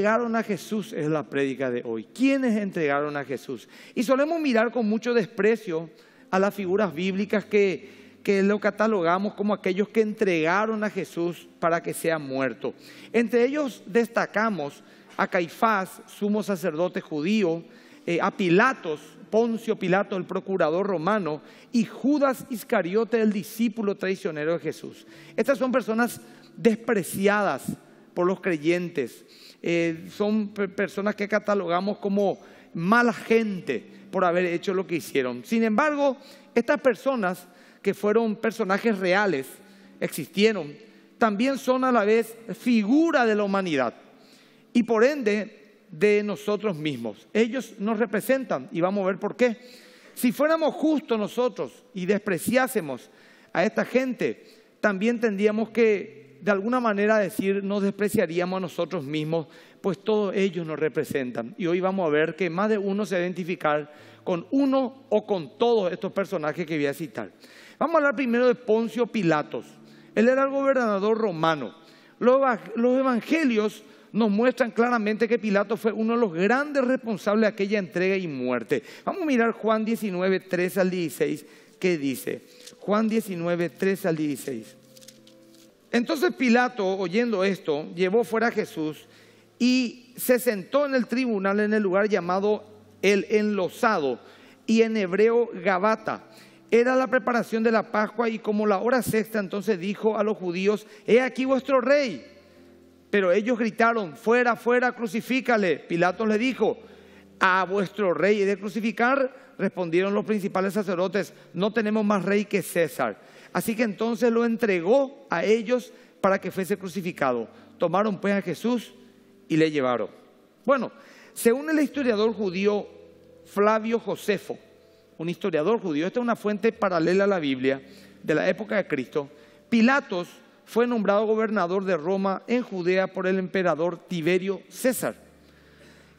entregaron a Jesús? Es la prédica de hoy. ¿Quiénes entregaron a Jesús? Y solemos mirar con mucho desprecio a las figuras bíblicas que, lo catalogamos como aquellos que entregaron a Jesús para que sea muerto. Entre ellos destacamos a Caifás, sumo sacerdote judío, eh, a Pilatos, Poncio Pilato, el procurador romano, y Judas Iscariote, el discípulo traicionero de Jesús. Estas son personas despreciadas por los creyentes. Eh, son personas que catalogamos como mala gente por haber hecho lo que hicieron. Sin embargo, estas personas que fueron personajes reales, existieron, también son a la vez figura de la humanidad y por ende de nosotros mismos. Ellos nos representan y vamos a ver por qué. Si fuéramos justos nosotros y despreciásemos a esta gente, también tendríamos que de alguna manera decir nos despreciaríamos a nosotros mismos, pues todos ellos nos representan. Y hoy vamos a ver que más de uno se va a identificar con uno o con todos estos personajes que voy a citar. Vamos a hablar primero de Poncio Pilatos. Él era el gobernador romano. Los evangelios nos muestran claramente que Pilatos fue uno de los grandes responsables de aquella entrega y muerte. Vamos a mirar Juan 19, 3 al 16, ¿Qué dice, Juan 19, 3 al 16. Entonces Pilato, oyendo esto, llevó fuera a Jesús y se sentó en el tribunal en el lugar llamado el enlosado y en hebreo Gabata. Era la preparación de la Pascua y como la hora sexta entonces dijo a los judíos, he aquí vuestro rey. Pero ellos gritaron, fuera, fuera, crucifícale. Pilato le dijo, a vuestro rey he de crucificar. Respondieron los principales sacerdotes, no tenemos más rey que César Así que entonces lo entregó a ellos para que fuese crucificado. Tomaron pues a Jesús y le llevaron. Bueno, según el historiador judío Flavio Josefo, un historiador judío, esta es una fuente paralela a la Biblia de la época de Cristo, Pilatos fue nombrado gobernador de Roma en Judea por el emperador Tiberio César.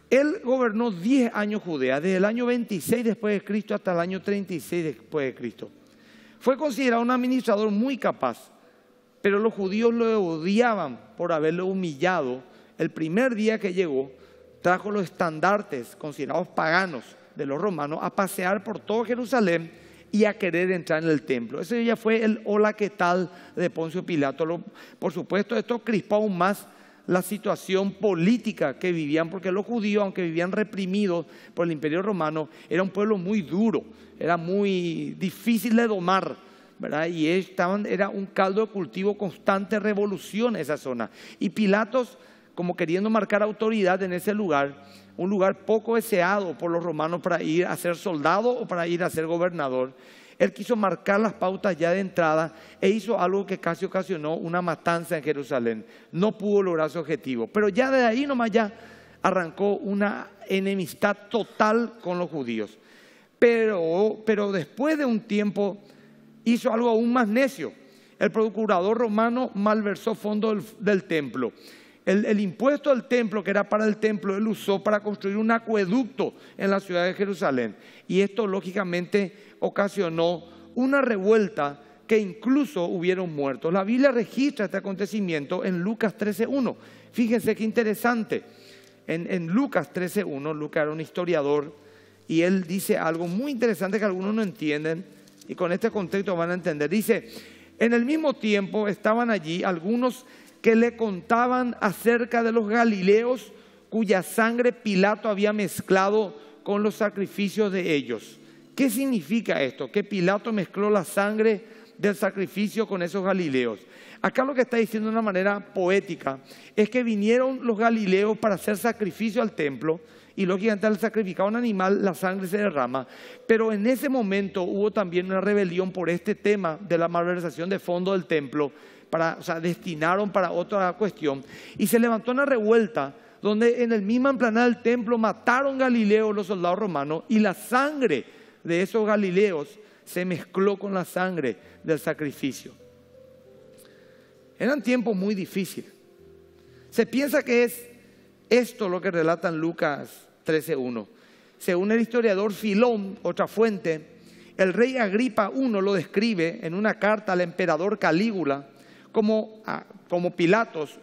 Él gobernó 10 años Judea, desde el año 26 después de Cristo hasta el año 36 después de Cristo. Fue considerado un administrador muy capaz, pero los judíos lo odiaban por haberlo humillado. El primer día que llegó, trajo los estandartes considerados paganos de los romanos a pasear por todo Jerusalén y a querer entrar en el templo. Ese ya fue el hola que tal de Poncio Pilato. Por supuesto, esto crispó aún más la situación política que vivían, porque los judíos, aunque vivían reprimidos por el imperio romano, era un pueblo muy duro, era muy difícil de domar, ¿verdad? Y estaban, era un caldo de cultivo constante revolución esa zona. Y Pilatos, como queriendo marcar autoridad en ese lugar, un lugar poco deseado por los romanos para ir a ser soldado o para ir a ser gobernador, él quiso marcar las pautas ya de entrada e hizo algo que casi ocasionó una matanza en Jerusalén. No pudo lograr su objetivo. Pero ya de ahí nomás ya arrancó una enemistad total con los judíos. Pero, después de un tiempo hizo algo aún más necio. El procurador romano malversó fondos del templo el, impuesto al templo, que era para el templo, él usó para construir un acueducto en la ciudad de Jerusalén. Y esto lógicamente ocasionó una revuelta que incluso hubieron muertos. La Biblia registra este acontecimiento en Lucas 13.1. Fíjense qué interesante. En, en Lucas 13.1, Lucas era un historiador y él dice algo muy interesante que algunos no entienden y con este contexto van a entender. Dice, en el mismo tiempo estaban allí algunos que le contaban acerca de los galileos cuya sangre Pilato había mezclado con los sacrificios de ellos. ¿Qué significa esto? Que Pilato mezcló la sangre del sacrificio con esos galileos. Acá lo que está diciendo de una manera poética es que vinieron los galileos para hacer sacrificio al templo y lógicamente al sacrificar un animal la sangre se derrama. Pero en ese momento hubo también una rebelión por este tema de la malversación de fondo del templo para, o sea, destinaron para otra cuestión. Y se levantó una revuelta donde en el mismo emplanado del templo mataron Galileo los soldados romanos y la sangre de esos Galileos se mezcló con la sangre del sacrificio. Eran tiempos muy difíciles. Se piensa que es esto lo que relatan Lucas 13.1. Según el historiador Filón, otra fuente, el rey Agripa I lo describe en una carta al emperador Calígula Ah, como, Pilatos,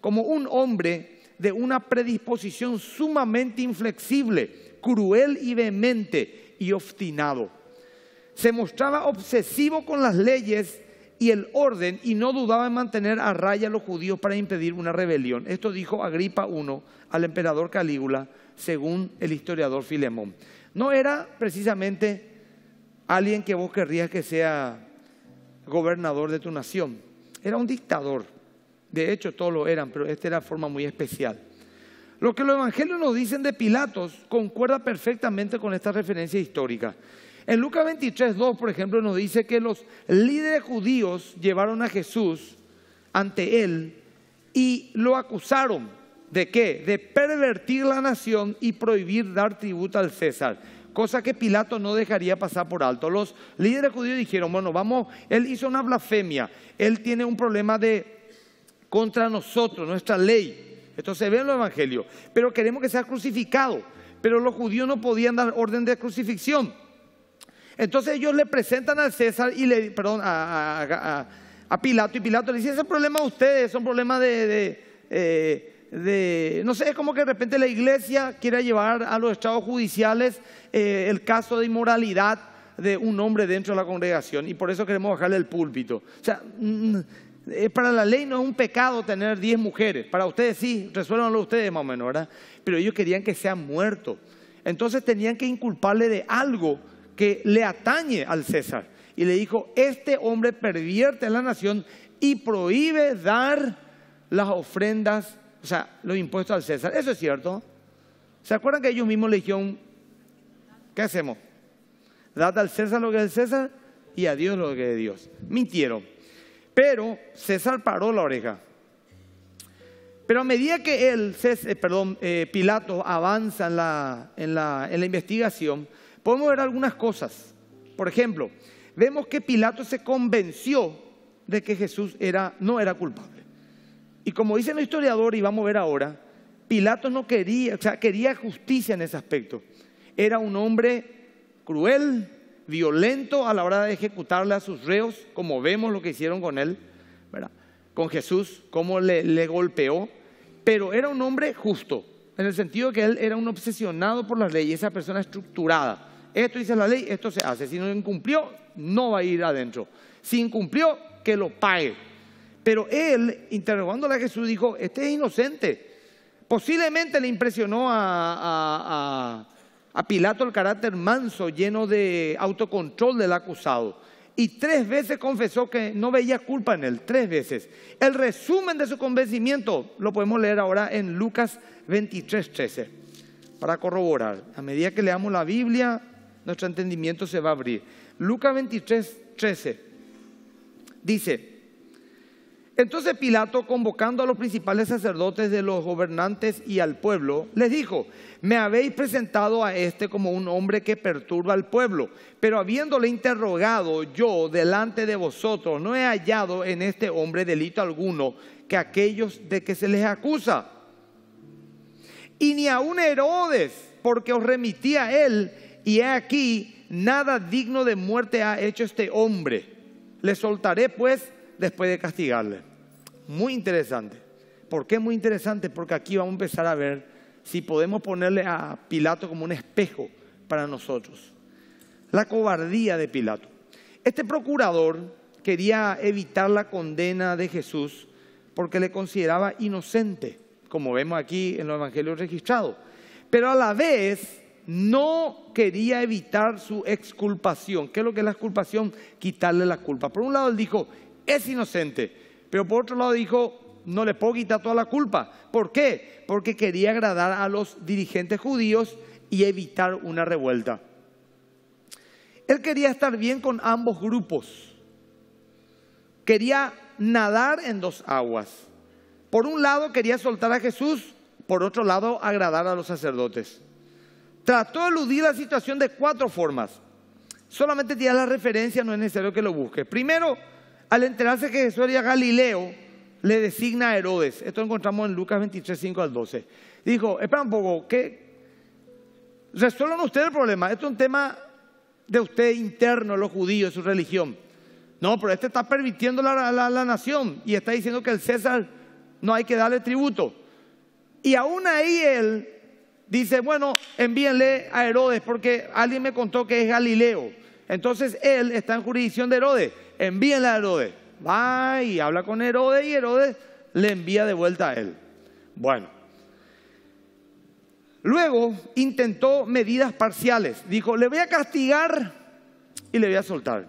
como un hombre de una predisposición sumamente inflexible, cruel y vehemente y obstinado. Se mostraba obsesivo con las leyes y el orden y no dudaba en mantener a raya a los judíos para impedir una rebelión. Esto dijo Agripa I al emperador Calígula, según el historiador Filemón. No era precisamente alguien que vos querrías que sea gobernador de tu nación. Era un dictador. De hecho, todos lo eran, pero esta era forma muy especial. Lo que los evangelios nos dicen de Pilatos concuerda perfectamente con esta referencia histórica. En Lucas 23, 2, por ejemplo, nos dice que los líderes judíos llevaron a Jesús ante él y lo acusaron de qué? De pervertir la nación y prohibir dar tributo al César cosa que Pilato no dejaría pasar por alto. Los líderes judíos dijeron, bueno, vamos, él hizo una blasfemia, él tiene un problema de contra nosotros, nuestra ley. Esto se ve en los evangelios, pero queremos que sea crucificado, pero los judíos no podían dar orden de crucifixión. Entonces ellos le presentan al César y le, perdón, a, Pilato y Pilato le dice, ese es problema de ustedes, es un problema de, eh, no sé, es como que de repente la iglesia quiere llevar a los estados judiciales eh, el caso de inmoralidad de un hombre dentro de la congregación y por eso queremos bajarle el púlpito. O sea, mm, para la ley no es un pecado tener 10 mujeres, para ustedes sí, resuélvanlo ustedes más o menos, ¿verdad? Pero ellos querían que sea muerto. Entonces tenían que inculparle de algo que le atañe al César. Y le dijo, este hombre pervierte a la nación y prohíbe dar las ofrendas o sea, los impuestos al César. Eso es cierto. ¿Se acuerdan que ellos mismos le dijeron, ¿qué hacemos? Dad al César lo que es el César y a Dios lo que es de Dios. Mintieron. Pero César paró la oreja. Pero a medida que él, eh, perdón, eh, Pilato avanza en la, investigación, podemos ver algunas cosas. Por ejemplo, vemos que Pilato se convenció de que Jesús era, no era culpable. Y como dice el historiador, y vamos a ver ahora, Pilato no quería, o sea, quería justicia en ese aspecto. Era un hombre cruel, violento a la hora de ejecutarle a sus reos, como vemos lo que hicieron con él, con Jesús, cómo le, golpeó, pero era un hombre justo, en el sentido de que él era un obsesionado por las leyes, esa persona estructurada. Esto dice la ley, esto se hace. Si no incumplió, no va a ir adentro. Si incumplió, que lo pague. Pero él, interrogándole a Jesús, dijo, este es inocente. Posiblemente le impresionó a, Pilato el carácter manso, lleno de autocontrol del acusado y tres veces confesó que no veía culpa en él, tres veces. El resumen de su convencimiento lo podemos leer ahora en Lucas 23, 13, para corroborar. A medida que leamos la Biblia, nuestro entendimiento se va a abrir. Lucas 23, 13 dice, entonces Pilato, convocando a los principales sacerdotes de los gobernantes y al pueblo, les dijo, me habéis presentado a este como un hombre que perturba al pueblo, pero habiéndole interrogado yo delante de vosotros, no he hallado en este hombre delito alguno que aquellos de que se les acusa. Y ni aun Herodes, porque os remití a él, y he aquí, nada digno de muerte ha hecho este hombre. Le soltaré pues después de castigarle. Muy interesante. ¿Por qué muy interesante? Porque aquí vamos a empezar a ver si podemos ponerle a Pilato como un espejo para nosotros. La cobardía de Pilato. Este procurador quería evitar la condena de Jesús porque le consideraba inocente, como vemos aquí en los evangelios registrados. Pero a la vez no quería evitar su exculpación. ¿Qué es lo que es la exculpación? Quitarle la culpa. Por un lado, él dijo, es inocente. Pero por otro lado dijo, no le puedo quitar toda la culpa. ¿Por qué? Porque quería agradar a los dirigentes judíos y evitar una revuelta. Él quería estar bien con ambos grupos. Quería nadar en dos aguas. Por un lado quería soltar a Jesús, por otro lado agradar a los sacerdotes. Trató de eludir la situación de cuatro formas. Solamente tiene la referencia, no es necesario que lo busque. Primero, al enterarse que Jesús era Galileo, le designa a Herodes. Esto lo encontramos en Lucas 23, 5 al 12. Dijo, espera un poco, ¿qué? Resuelvan ustedes el problema. Esto es un tema de usted interno, los judíos, su religión. No, pero este está permitiendo la, la, la nación y está diciendo que el César no hay que darle tributo. Y aún ahí él dice, bueno, envíenle a Herodes porque alguien me contó que es Galileo. Entonces él está en jurisdicción de Herodes envíenle a Herodes. Va y habla con Herodes y Herodes le envía de vuelta a él. Bueno. Luego intentó medidas parciales. Dijo, le voy a castigar y le voy a soltar.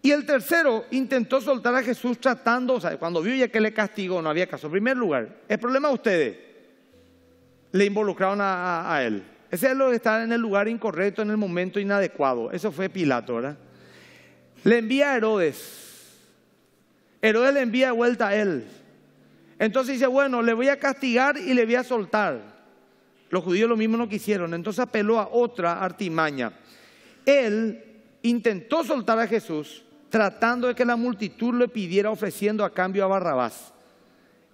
Y el tercero intentó soltar a Jesús tratando, o sea, cuando vio ya que le castigó, no había caso. En primer lugar, el problema de ustedes, le involucraron a él. Ese es lo que está en el lugar incorrecto, en el momento inadecuado. Eso fue Pilato, ¿verdad? Le envía a Herodes. Herodes le envía de vuelta a él. Entonces dice, bueno, le voy a castigar y le voy a soltar. Los judíos lo mismo no quisieron. Entonces apeló a otra artimaña. Él intentó soltar a Jesús tratando de que la multitud le pidiera ofreciendo a cambio a Barrabás.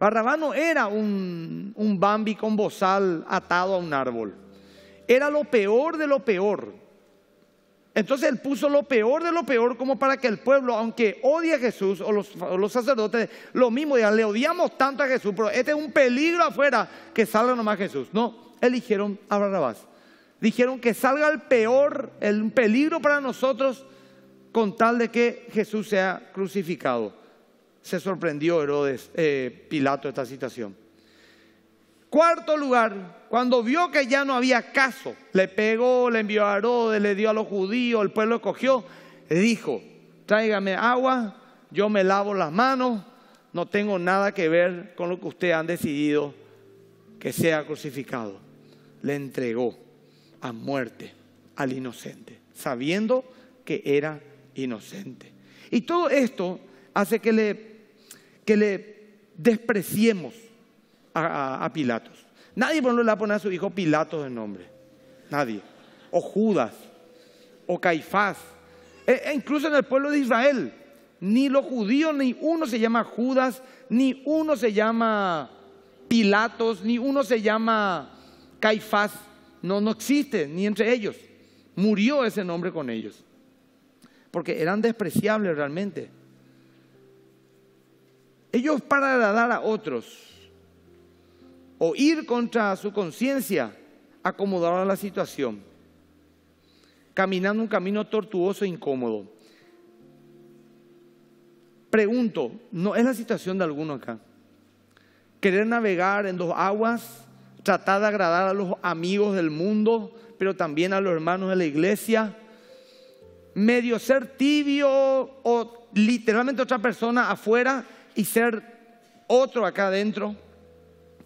Barrabás no era un, un Bambi con bozal atado a un árbol era lo peor de lo peor. Entonces él puso lo peor de lo peor como para que el pueblo, aunque odie a Jesús o los, sacerdotes, lo mismo digan, le odiamos tanto a Jesús, pero este es un peligro afuera que salga nomás Jesús. No, eligieron a Barrabás. Dijeron que salga el peor, el peligro para nosotros con tal de que Jesús sea crucificado. Se sorprendió Herodes, eh, Pilato, esta situación. Cuarto lugar, cuando vio que ya no había caso, le pegó, le envió a Herodes, le dio a los judíos, el pueblo escogió, dijo, tráigame agua, yo me lavo las manos, no tengo nada que ver con lo que ustedes han decidido que sea crucificado. Le entregó a muerte al inocente, sabiendo que era inocente. Y todo esto hace que le, que le despreciemos a, Pilatos. Nadie por le pone a su hijo Pilatos de nombre. Nadie. O Judas. O Caifás. E, e incluso en el pueblo de Israel. Ni los judíos, ni uno se llama Judas, ni uno se llama Pilatos, ni uno se llama Caifás. No, no existe, ni entre ellos. Murió ese nombre con ellos. Porque eran despreciables realmente. Ellos para dar a otros o ir contra su conciencia, acomodar a la situación, caminando un camino tortuoso e incómodo. Pregunto, ¿no es la situación de alguno acá? Querer navegar en dos aguas, tratar de agradar a los amigos del mundo, pero también a los hermanos de la iglesia, medio ser tibio o literalmente otra persona afuera y ser otro acá adentro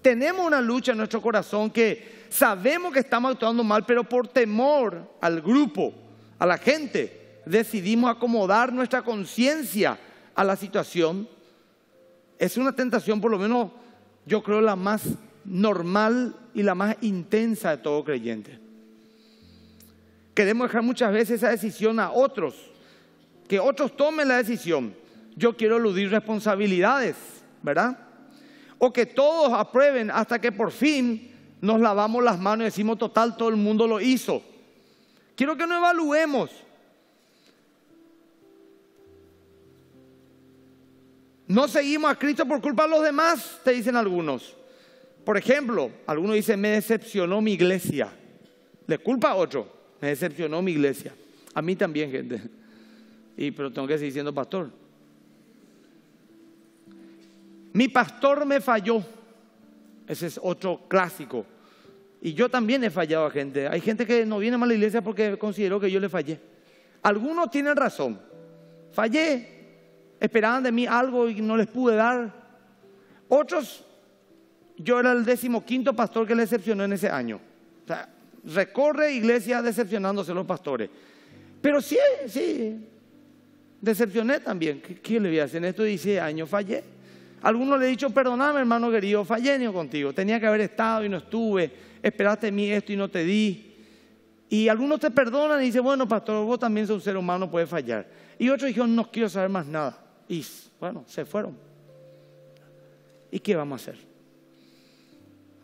tenemos una lucha en nuestro corazón que sabemos que estamos actuando mal, pero por temor al grupo, a la gente, decidimos acomodar nuestra conciencia a la situación. Es una tentación, por lo menos yo creo, la más normal y la más intensa de todo creyente. Queremos dejar muchas veces esa decisión a otros, que otros tomen la decisión. Yo quiero eludir responsabilidades, ¿verdad? o que todos aprueben hasta que por fin nos lavamos las manos y decimos, total, todo el mundo lo hizo. Quiero que no evaluemos. No seguimos a Cristo por culpa de los demás, te dicen algunos. Por ejemplo, algunos dicen, me decepcionó mi iglesia. Le culpa a otro, me decepcionó mi iglesia. A mí también, gente. Y pero tengo que seguir siendo pastor. Mi pastor me falló. Ese es otro clásico. Y yo también he fallado a gente. Hay gente que no viene a la iglesia porque consideró que yo le fallé. Algunos tienen razón. Fallé. Esperaban de mí algo y no les pude dar. Otros, yo era el decimoquinto pastor que le decepcionó en ese año. recorre iglesia decepcionándose los pastores. Pero sí, sí. Decepcioné también. ¿Qué, le voy a hacer? En estos 16 años fallé. Algunos le he dicho, perdóname hermano querido, fallé contigo, tenía que haber estado y no estuve, esperaste mi mí esto y no te di. Y algunos te perdonan y dicen, bueno, pastor, vos también sos un ser humano, puedes fallar. Y otros dijeron, no quiero saber más nada. Y bueno, se fueron. ¿Y qué vamos a hacer?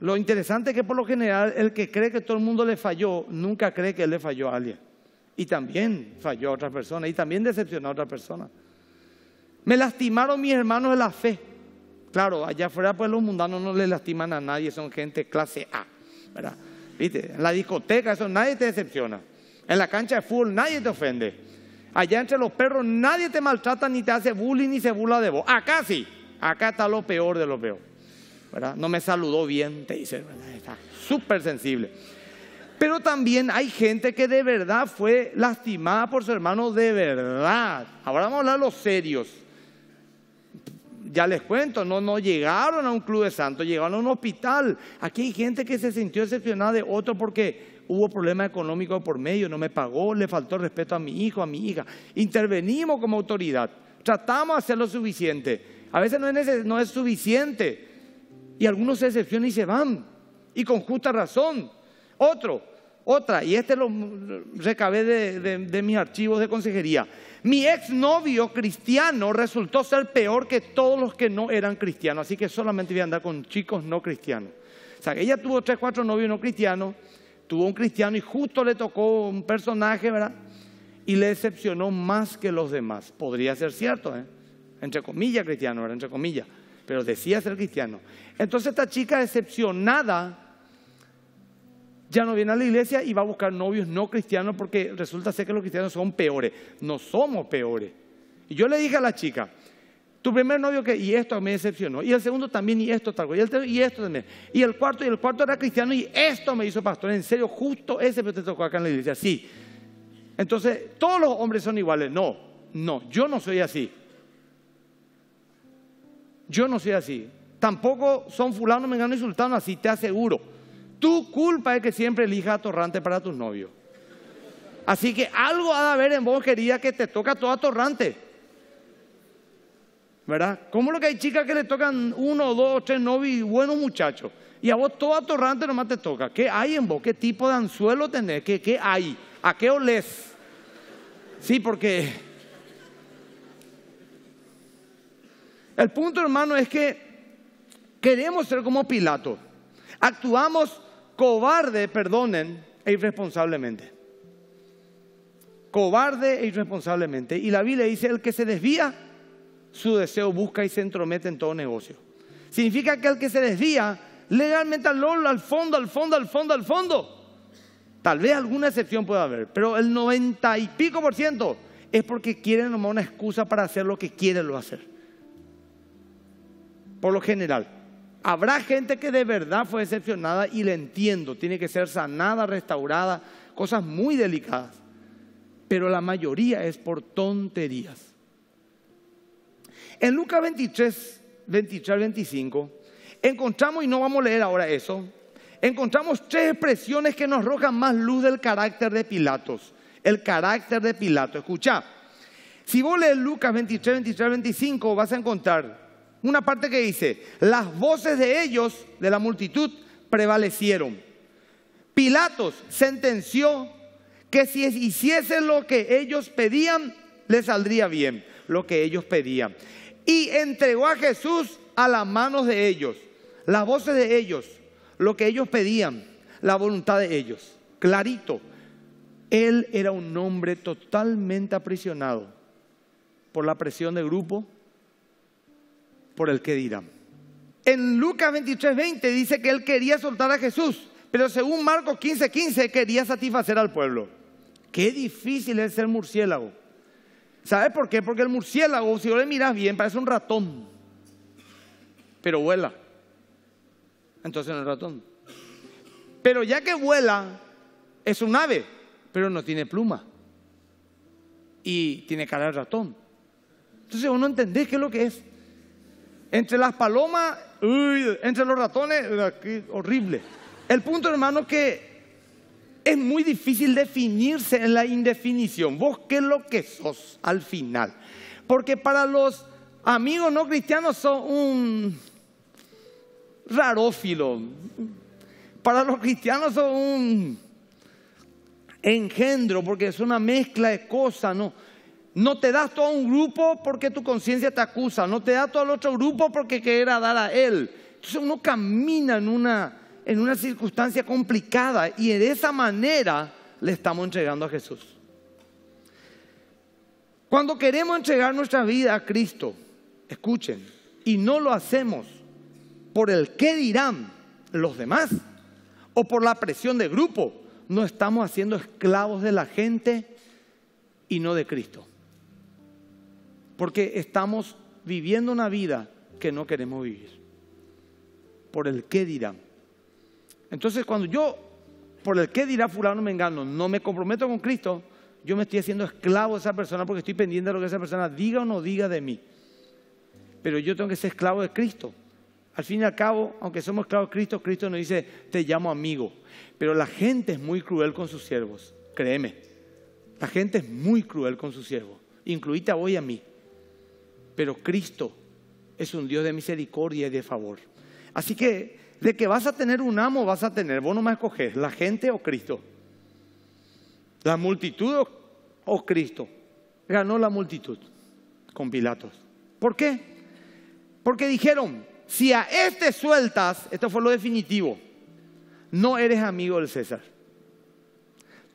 Lo interesante es que por lo general el que cree que todo el mundo le falló, nunca cree que él le falló a alguien. Y también falló a otra persona, y también decepcionó a otra persona. Me lastimaron mis hermanos de la fe. Claro, allá afuera pues los mundanos no le lastiman a nadie, son gente clase A, ¿verdad? ¿Viste? En la discoteca eso nadie te decepciona. En la cancha de fútbol nadie te ofende. Allá entre los perros nadie te maltrata, ni te hace bullying, ni se burla de vos. Acá sí, acá está lo peor de lo peor. ¿verdad? No me saludó bien, te dice, ¿verdad? está súper sensible. Pero también hay gente que de verdad fue lastimada por su hermano, de verdad. Ahora vamos a hablar de los serios ya les cuento, no, no llegaron a un club de santos, llegaron a un hospital. Aquí hay gente que se sintió decepcionada de otro porque hubo problemas económicos por medio, no me pagó, le faltó respeto a mi hijo, a mi hija. Intervenimos como autoridad, tratamos de hacer lo suficiente. A veces no es, no es suficiente y algunos se decepcionan y se van, y con justa razón. Otro, otra, y este lo recabé de, mis archivos de consejería. Mi exnovio cristiano resultó ser peor que todos los que no eran cristianos, así que solamente voy a andar con chicos no cristianos. O sea, ella tuvo tres, cuatro novios no cristianos, tuvo un cristiano y justo le tocó un personaje, ¿verdad? Y le decepcionó más que los demás. Podría ser cierto, ¿eh? Entre comillas cristiano, Entre comillas. Pero decía ser cristiano. Entonces esta chica decepcionada ya no viene a la iglesia y va a buscar novios no cristianos porque resulta ser que los cristianos son peores. No somos peores. Y yo le dije a la chica, tu primer novio que, y esto me decepcionó, y el segundo también, y esto tal y el y esto también, y el cuarto, y el cuarto era cristiano, y esto me hizo pastor, en serio, justo ese me te tocó acá en la iglesia, sí. Entonces, todos los hombres son iguales, no, no, yo no soy así. Yo no soy así. Tampoco son fulano, me y sultano así, te aseguro. Tu culpa es que siempre elijas Torrante para tus novios. Así que algo ha de haber en vos, querida, que te toca todo Torrante. ¿Verdad? ¿Cómo lo que hay chicas que le tocan uno, dos, tres novios y buenos muchachos? Y a vos todo Torrante nomás te toca. ¿Qué hay en vos? ¿Qué tipo de anzuelo tenés? ¿Qué, qué hay? ¿A qué olés? Sí, porque... El punto, hermano, es que queremos ser como Pilato. Actuamos cobarde, perdonen, e irresponsablemente. Cobarde e irresponsablemente. Y la Biblia dice, el que se desvía, su deseo busca y se entromete en todo negocio. Significa que el que se desvía, legalmente al al fondo, al fondo, al fondo, al fondo. Tal vez alguna excepción pueda haber, pero el noventa y pico por ciento es porque quieren nomás una excusa para hacer lo que quieren lo hacer. Por lo general. Habrá gente que de verdad fue decepcionada y le entiendo, tiene que ser sanada, restaurada, cosas muy delicadas. Pero la mayoría es por tonterías. En Lucas 23, 23 25, encontramos, y no vamos a leer ahora eso, encontramos tres expresiones que nos arrojan más luz del carácter de Pilatos. El carácter de Pilatos. Escucha, si vos lees Lucas 23, 23 25, vas a encontrar una parte que dice, las voces de ellos, de la multitud, prevalecieron. Pilatos sentenció que si hiciese lo que ellos pedían, le saldría bien lo que ellos pedían. Y entregó a Jesús a las manos de ellos, las voces de ellos, lo que ellos pedían, la voluntad de ellos. Clarito, él era un hombre totalmente aprisionado por la presión del grupo, por el que dirán. En Lucas 23, dice que él quería soltar a Jesús, pero según Marcos 15, quería satisfacer al pueblo. Qué difícil es ser murciélago. ¿Sabes por qué? Porque el murciélago, si lo le miras bien, parece un ratón, pero vuela. Entonces no es ratón. Pero ya que vuela, es un ave, pero no tiene pluma. Y tiene cara de ratón. Entonces no entendés qué es lo que es. Entre las palomas, uy, entre los ratones, horrible. El punto, hermano, que es muy difícil definirse en la indefinición. Vos qué es lo que sos al final. Porque para los amigos no cristianos son un rarófilo. Para los cristianos son un engendro, porque es una mezcla de cosas, ¿no? No te das todo un grupo porque tu conciencia te acusa, no te das todo al otro grupo porque querer dar a él. Entonces uno camina en una, en una circunstancia complicada y de esa manera le estamos entregando a Jesús. Cuando queremos entregar nuestra vida a Cristo, escuchen, y no lo hacemos por el qué dirán los demás o por la presión de grupo, no estamos haciendo esclavos de la gente y no de Cristo porque estamos viviendo una vida que no queremos vivir. Por el qué dirán. Entonces cuando yo, por el qué dirá fulano me engano, no me comprometo con Cristo, yo me estoy haciendo esclavo de esa persona porque estoy pendiente de lo que esa persona diga o no diga de mí. Pero yo tengo que ser esclavo de Cristo. Al fin y al cabo, aunque somos esclavos de Cristo, Cristo nos dice, te llamo amigo. Pero la gente es muy cruel con sus siervos, créeme. La gente es muy cruel con sus siervos, incluíte a a mí pero Cristo es un Dios de misericordia y de favor. Así que de que vas a tener un amo, vas a tener, vos nomás escoges, la gente o Cristo. La multitud o Cristo. Ganó la multitud con Pilatos. ¿Por qué? Porque dijeron, si a este sueltas, esto fue lo definitivo, no eres amigo del César.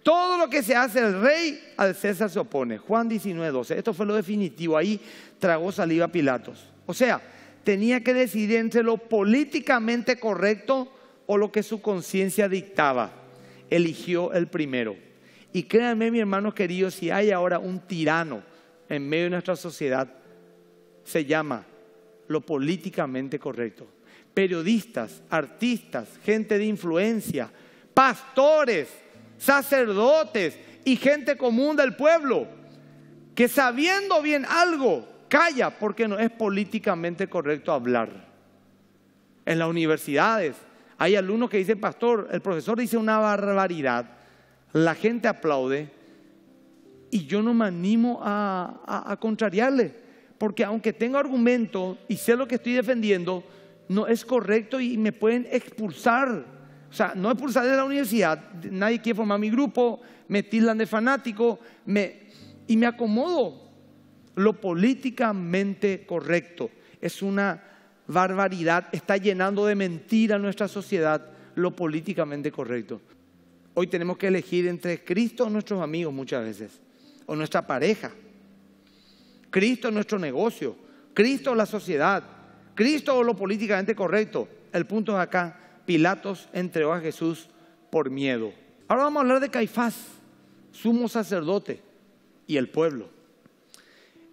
Todo lo que se hace al rey, al César se opone. Juan 19, 12. Esto fue lo definitivo. Ahí tragó saliva Pilatos. O sea, tenía que decidir entre lo políticamente correcto o lo que su conciencia dictaba. Eligió el primero. Y créanme, mi hermano querido, si hay ahora un tirano en medio de nuestra sociedad, se llama lo políticamente correcto. Periodistas, artistas, gente de influencia, pastores, sacerdotes y gente común del pueblo, que sabiendo bien algo, calla porque no es políticamente correcto hablar. En las universidades hay alumnos que dicen, pastor, el profesor dice una barbaridad, la gente aplaude y yo no me animo a, a, contrariarle, porque aunque tenga argumento y sé lo que estoy defendiendo, no es correcto y me pueden expulsar o sea, no salir de la universidad, nadie quiere formar mi grupo, me tildan de fanático me, y me acomodo. Lo políticamente correcto es una barbaridad, está llenando de mentira nuestra sociedad lo políticamente correcto. Hoy tenemos que elegir entre Cristo o nuestros amigos muchas veces, o nuestra pareja, Cristo o nuestro negocio, Cristo o la sociedad, Cristo o lo políticamente correcto. El punto es acá, Pilatos entregó a Jesús por miedo. Ahora vamos a hablar de Caifás, sumo sacerdote y el pueblo.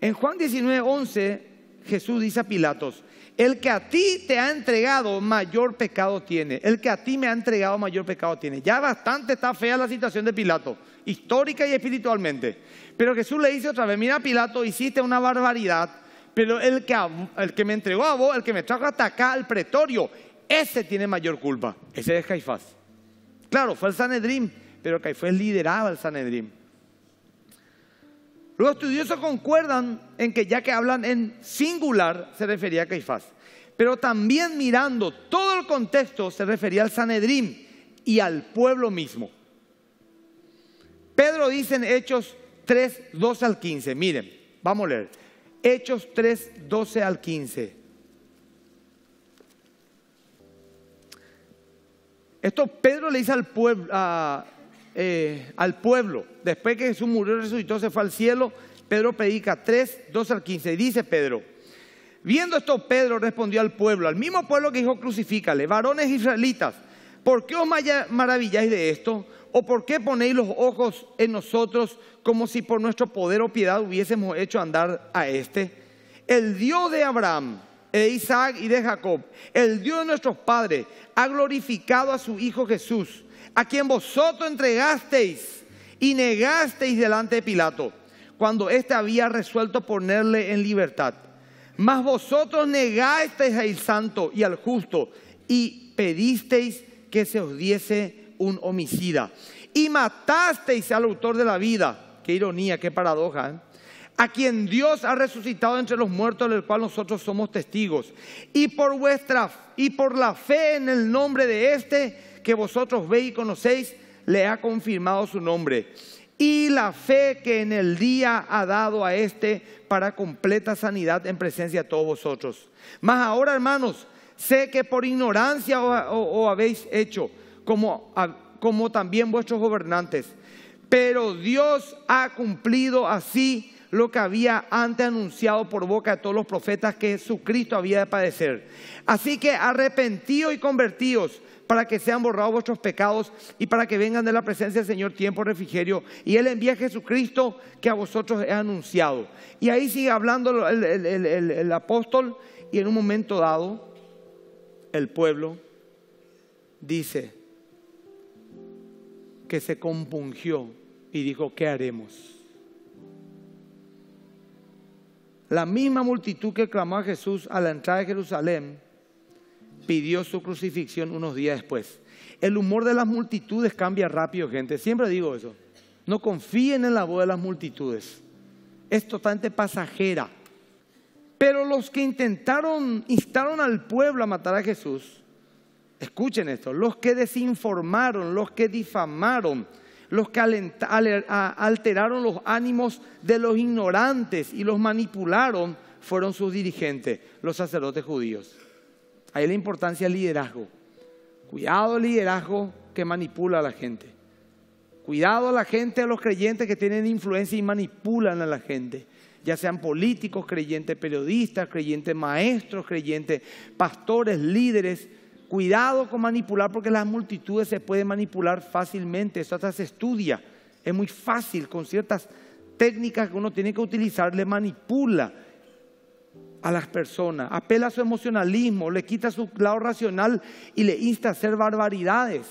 En Juan 19, 11, Jesús dice a Pilatos, el que a ti te ha entregado mayor pecado tiene, el que a ti me ha entregado mayor pecado tiene. Ya bastante está fea la situación de Pilato, histórica y espiritualmente. Pero Jesús le dice otra vez, mira Pilato, hiciste una barbaridad, pero el que, el que me entregó a vos, el que me trajo hasta acá al pretorio, ese tiene mayor culpa. Ese es Caifás. Claro, fue el Sanedrín, pero Caifás lideraba el Sanedrín. Los estudiosos concuerdan en que ya que hablan en singular, se refería a Caifás. Pero también mirando todo el contexto, se refería al Sanedrín y al pueblo mismo. Pedro dice en Hechos 3, 12 al 15. Miren, vamos a leer. Hechos 3, 12 al 15. Esto Pedro le dice al pueblo, eh, después que Jesús murió y resucitó, se fue al cielo, Pedro predica 3, 2 al 15, dice Pedro, viendo esto Pedro respondió al pueblo, al mismo pueblo que dijo crucifícale, varones israelitas, ¿por qué os maravilláis de esto? ¿O por qué ponéis los ojos en nosotros como si por nuestro poder o piedad hubiésemos hecho andar a este? El Dios de Abraham, de Isaac y de Jacob, el Dios de nuestros padres, ha glorificado a su Hijo Jesús, a quien vosotros entregasteis y negasteis delante de Pilato, cuando éste había resuelto ponerle en libertad. Mas vosotros negasteis al santo y al justo y pedisteis que se os diese un homicida. Y matasteis al autor de la vida. Qué ironía, qué paradoja. ¿eh? a quien Dios ha resucitado entre los muertos, del cual nosotros somos testigos. Y por vuestra y por la fe en el nombre de este que vosotros veis y conocéis, le ha confirmado su nombre. Y la fe que en el día ha dado a este para completa sanidad en presencia de todos vosotros. Mas ahora, hermanos, sé que por ignorancia o habéis hecho, como también vuestros gobernantes. Pero Dios ha cumplido así lo que había antes anunciado por boca de todos los profetas que Jesucristo había de padecer. Así que arrepentíos y convertíos para que sean borrados vuestros pecados y para que vengan de la presencia del Señor tiempo refrigerio. Y Él envía a Jesucristo que a vosotros he anunciado. Y ahí sigue hablando el, el apóstol y en un momento dado el pueblo dice que se compungió y dijo, ¿qué haremos? La misma multitud que clamó a Jesús a la entrada de Jerusalén pidió su crucifixión unos días después. El humor de las multitudes cambia rápido, gente. Siempre digo eso. No confíen en la voz de las multitudes. Es totalmente pasajera. Pero los que intentaron, instaron al pueblo a matar a Jesús, escuchen esto, los que desinformaron, los que difamaron, los que alteraron los ánimos de los ignorantes y los manipularon fueron sus dirigentes, los sacerdotes judíos. Ahí la importancia del liderazgo. Cuidado el liderazgo que manipula a la gente. Cuidado a la gente, a los creyentes que tienen influencia y manipulan a la gente ya sean políticos, creyentes periodistas, creyentes maestros, creyentes pastores, líderes, Cuidado con manipular porque las multitudes se pueden manipular fácilmente. Eso hasta se estudia. Es muy fácil con ciertas técnicas que uno tiene que utilizar, le manipula a las personas, apela a su emocionalismo, le quita su lado racional y le insta a hacer barbaridades.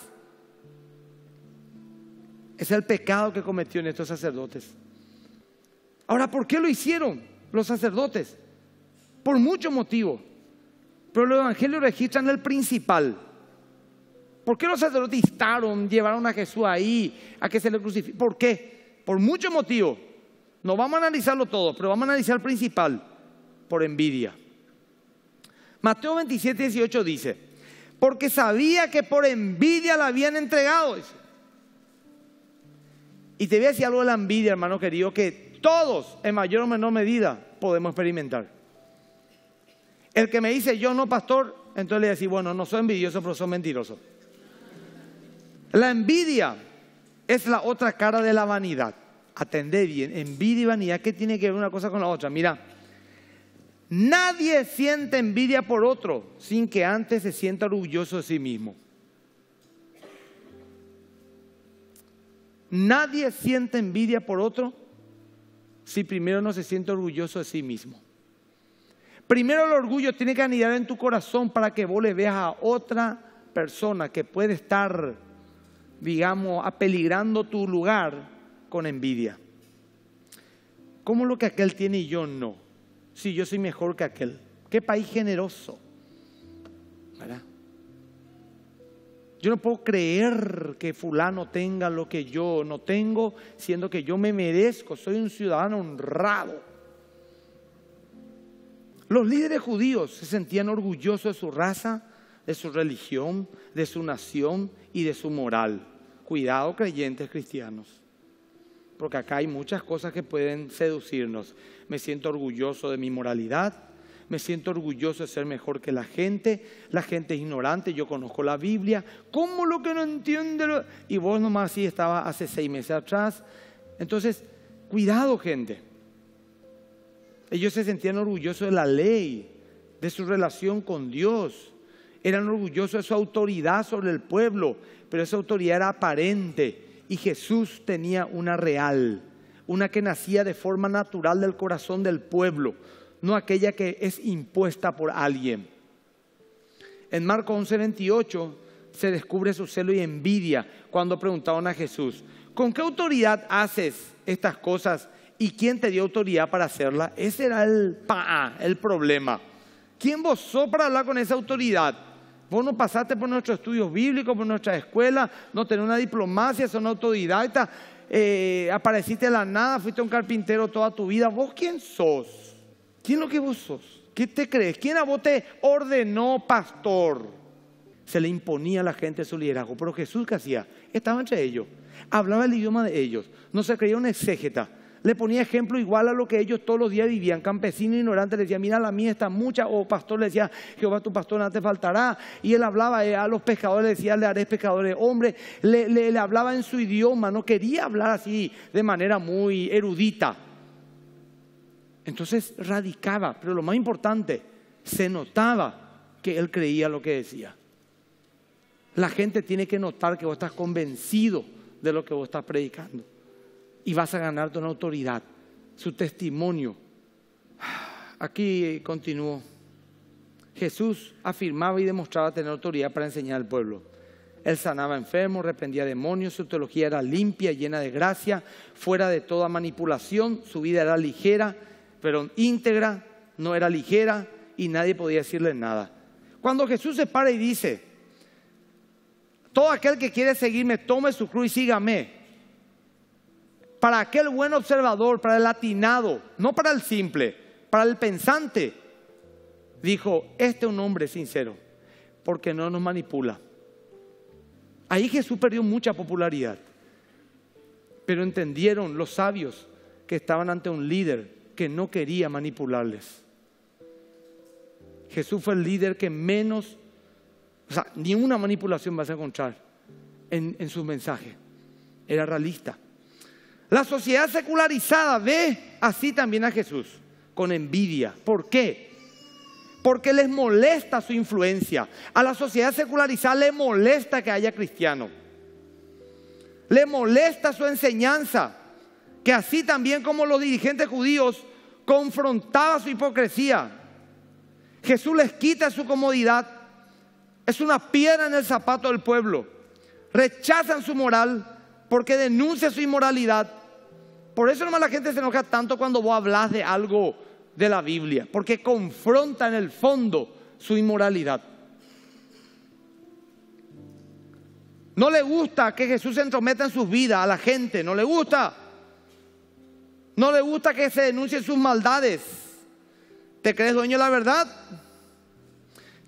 Es el pecado que cometieron estos sacerdotes. Ahora, ¿por qué lo hicieron los sacerdotes? Por muchos motivos. Pero los evangelios registran el principal. ¿Por qué los sacerdotes llevaron a Jesús ahí, a que se le crucifique? ¿Por qué? Por muchos motivos. No vamos a analizarlo todo, pero vamos a analizar el principal, por envidia. Mateo 27, 18 dice, porque sabía que por envidia la habían entregado. Y te voy a decir algo de la envidia, hermano querido, que todos, en mayor o menor medida, podemos experimentar. El que me dice yo no, pastor, entonces le decía, bueno, no soy envidioso, pero soy mentiroso. La envidia es la otra cara de la vanidad. Atendé bien, envidia y vanidad, ¿qué tiene que ver una cosa con la otra? Mira, nadie siente envidia por otro sin que antes se sienta orgulloso de sí mismo. Nadie siente envidia por otro si primero no se siente orgulloso de sí mismo. Primero el orgullo tiene que anidar en tu corazón para que vos le veas a otra persona que puede estar, digamos, apeligrando tu lugar con envidia. ¿Cómo lo que aquel tiene y yo no? Si yo soy mejor que aquel. Qué país generoso. Yo no puedo creer que fulano tenga lo que yo no tengo, siendo que yo me merezco, soy un ciudadano honrado. Los líderes judíos se sentían orgullosos de su raza, de su religión, de su nación y de su moral. Cuidado, creyentes cristianos, porque acá hay muchas cosas que pueden seducirnos. Me siento orgulloso de mi moralidad, me siento orgulloso de ser mejor que la gente, la gente es ignorante, yo conozco la Biblia, ¿cómo lo que no entiende? Y vos nomás sí estaba hace seis meses atrás. Entonces, cuidado gente, ellos se sentían orgullosos de la ley, de su relación con Dios. Eran orgullosos de su autoridad sobre el pueblo, pero esa autoridad era aparente y Jesús tenía una real, una que nacía de forma natural del corazón del pueblo, no aquella que es impuesta por alguien. En Marcos 11:28 se descubre su celo y envidia cuando preguntaron a Jesús, ¿con qué autoridad haces estas cosas ¿Y quién te dio autoridad para hacerla? Ese era el pa, el problema. ¿Quién vos sos para hablar con esa autoridad? Vos no pasaste por nuestros estudios bíblicos, por nuestras escuela, no tenés una diplomacia, son una autodidacta, eh, apareciste de la nada, fuiste un carpintero toda tu vida. ¿Vos quién sos? ¿Quién lo que vos sos? ¿Qué te crees? ¿Quién a vos te ordenó pastor? Se le imponía a la gente su liderazgo. Pero Jesús, ¿qué hacía? Estaba entre ellos. Hablaba el idioma de ellos. No se creía un exégeta le ponía ejemplo igual a lo que ellos todos los días vivían. Campesinos, ignorantes, le decía, mira, la mía está mucha. O pastor le decía, Jehová tu pastor no te faltará. Y él hablaba eh, a los pescadores, le decía, le haré pescadores hombre. le hablaba en su idioma, no quería hablar así de manera muy erudita. Entonces radicaba, pero lo más importante, se notaba que él creía lo que decía. La gente tiene que notar que vos estás convencido de lo que vos estás predicando y vas a ganar una autoridad, su testimonio. Aquí continúo. Jesús afirmaba y demostraba tener autoridad para enseñar al pueblo. Él sanaba enfermos, reprendía demonios, su teología era limpia, llena de gracia, fuera de toda manipulación, su vida era ligera, pero íntegra, no era ligera y nadie podía decirle nada. Cuando Jesús se para y dice, todo aquel que quiere seguirme, tome su cruz y sígame, para aquel buen observador, para el atinado, no para el simple, para el pensante, dijo, este es un hombre sincero, porque no nos manipula. Ahí Jesús perdió mucha popularidad, pero entendieron los sabios que estaban ante un líder que no quería manipularles. Jesús fue el líder que menos, o sea, ni una manipulación vas a encontrar en, en su mensaje. Era realista. La sociedad secularizada ve así también a Jesús, con envidia. ¿Por qué? Porque les molesta su influencia. A la sociedad secularizada le molesta que haya cristiano. Le molesta su enseñanza, que así también como los dirigentes judíos confrontaba su hipocresía. Jesús les quita su comodidad. Es una piedra en el zapato del pueblo. Rechazan su moral porque denuncia su inmoralidad por eso nomás la gente se enoja tanto cuando vos hablas de algo de la Biblia, porque confronta en el fondo su inmoralidad. No le gusta que Jesús se entrometa en sus vidas a la gente, no le gusta. No le gusta que se denuncien sus maldades. ¿Te crees dueño de la verdad?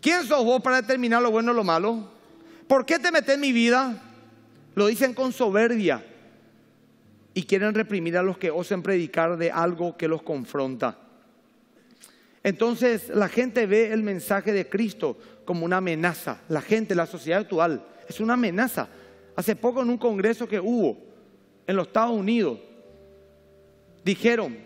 ¿Quién sos vos para determinar lo bueno o lo malo? ¿Por qué te metes en mi vida? Lo dicen con soberbia y quieren reprimir a los que osen predicar de algo que los confronta. Entonces la gente ve el mensaje de Cristo como una amenaza. La gente, la sociedad actual, es una amenaza. Hace poco en un congreso que hubo en los Estados Unidos, dijeron,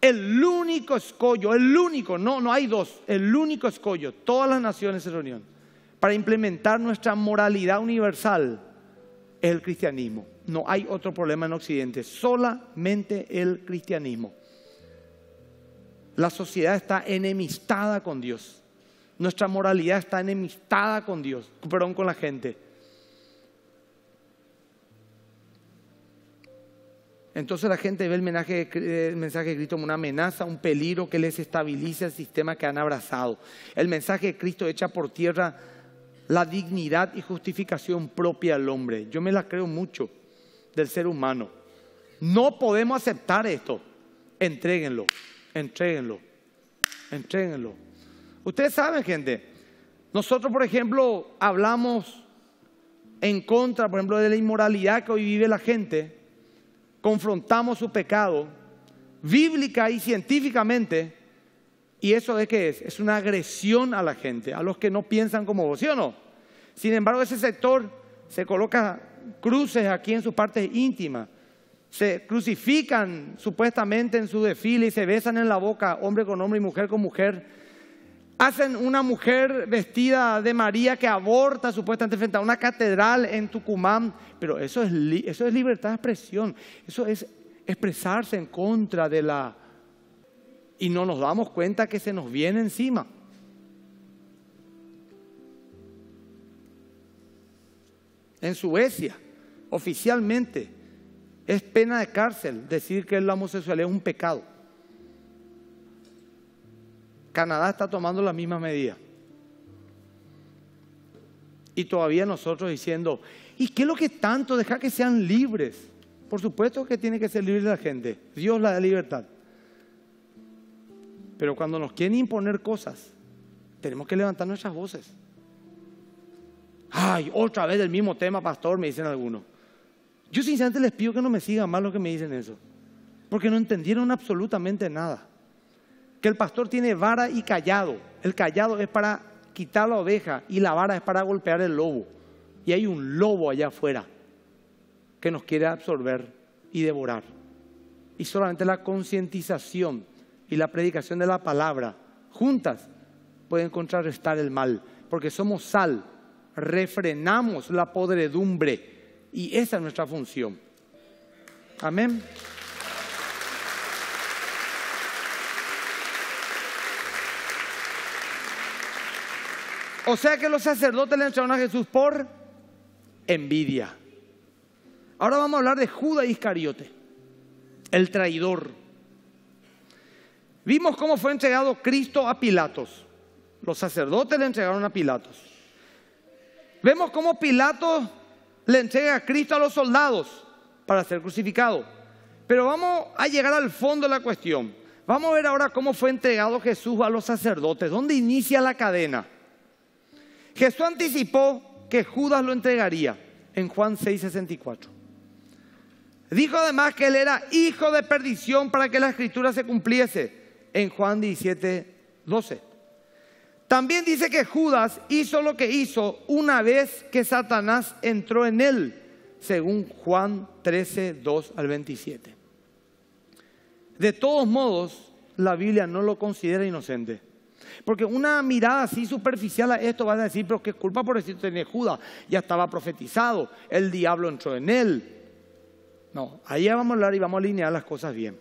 el único escollo, el único, no, no hay dos, el único escollo, todas las naciones se reunieron para implementar nuestra moralidad universal el cristianismo. No hay otro problema en Occidente, solamente el cristianismo. La sociedad está enemistada con Dios. Nuestra moralidad está enemistada con Dios, perdón, con la gente. Entonces la gente ve el mensaje, el mensaje de Cristo como una amenaza, un peligro que les estabiliza el sistema que han abrazado. El mensaje de Cristo echa por tierra la dignidad y justificación propia al hombre. Yo me la creo mucho del ser humano. No podemos aceptar esto. Entréguenlo, entréguenlo, entréguenlo. Ustedes saben, gente, nosotros, por ejemplo, hablamos en contra, por ejemplo, de la inmoralidad que hoy vive la gente, confrontamos su pecado, bíblica y científicamente, ¿Y eso de qué es? Es una agresión a la gente, a los que no piensan como vos, ¿sí o no? Sin embargo, ese sector se coloca cruces aquí en su parte íntima. se crucifican supuestamente en su desfile y se besan en la boca, hombre con hombre y mujer con mujer. Hacen una mujer vestida de María que aborta supuestamente frente a una catedral en Tucumán, pero eso es libertad de expresión, eso es expresarse en contra de la y no nos damos cuenta que se nos viene encima. En Suecia, oficialmente, es pena de cárcel decir que la homosexualidad es un pecado. Canadá está tomando las mismas medidas. Y todavía nosotros diciendo, ¿y qué es lo que tanto? deja que sean libres. Por supuesto que tiene que ser libre la gente. Dios la da libertad. Pero cuando nos quieren imponer cosas, tenemos que levantar nuestras voces. Ay, otra vez el mismo tema, pastor, me dicen algunos. Yo sinceramente les pido que no me sigan más lo que me dicen eso, porque no entendieron absolutamente nada. Que el pastor tiene vara y callado. El callado es para quitar la oveja y la vara es para golpear el lobo. Y hay un lobo allá afuera que nos quiere absorber y devorar. Y solamente la concientización y la predicación de la palabra juntas pueden contrarrestar el mal, porque somos sal, refrenamos la podredumbre y esa es nuestra función. Amén. O sea que los sacerdotes le echaron a Jesús por envidia. Ahora vamos a hablar de Judas Iscariote, el traidor. Vimos cómo fue entregado Cristo a Pilatos. Los sacerdotes le entregaron a Pilatos. Vemos cómo Pilatos le entrega a Cristo a los soldados para ser crucificado. Pero vamos a llegar al fondo de la cuestión. Vamos a ver ahora cómo fue entregado Jesús a los sacerdotes. ¿Dónde inicia la cadena? Jesús anticipó que Judas lo entregaría en Juan 6:64. Dijo además que él era hijo de perdición para que la escritura se cumpliese en Juan 17, 12. También dice que Judas hizo lo que hizo una vez que Satanás entró en él, según Juan 13, 2 al 27. De todos modos, la Biblia no lo considera inocente. Porque una mirada así superficial a esto va a decir, pero qué culpa por decir tenía Judas, ya estaba profetizado, el diablo entró en él. No, ahí vamos a hablar y vamos a alinear las cosas bien.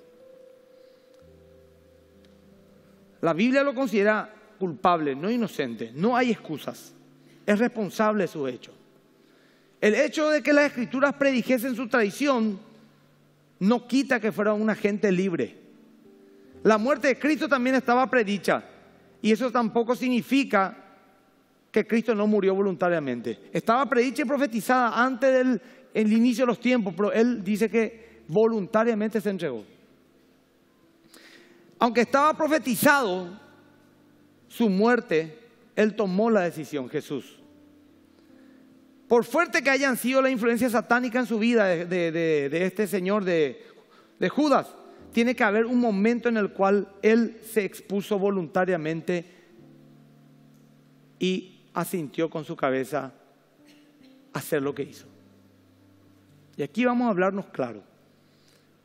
La Biblia lo considera culpable, no inocente. No hay excusas. Es responsable de su hecho. El hecho de que las escrituras predijesen su traición no quita que fuera una gente libre. La muerte de Cristo también estaba predicha. Y eso tampoco significa que Cristo no murió voluntariamente. Estaba predicha y profetizada antes del inicio de los tiempos, pero él dice que voluntariamente se entregó aunque estaba profetizado su muerte, él tomó la decisión, Jesús. Por fuerte que hayan sido la influencia satánica en su vida de, este señor de, de Judas, tiene que haber un momento en el cual él se expuso voluntariamente y asintió con su cabeza hacer lo que hizo. Y aquí vamos a hablarnos claro.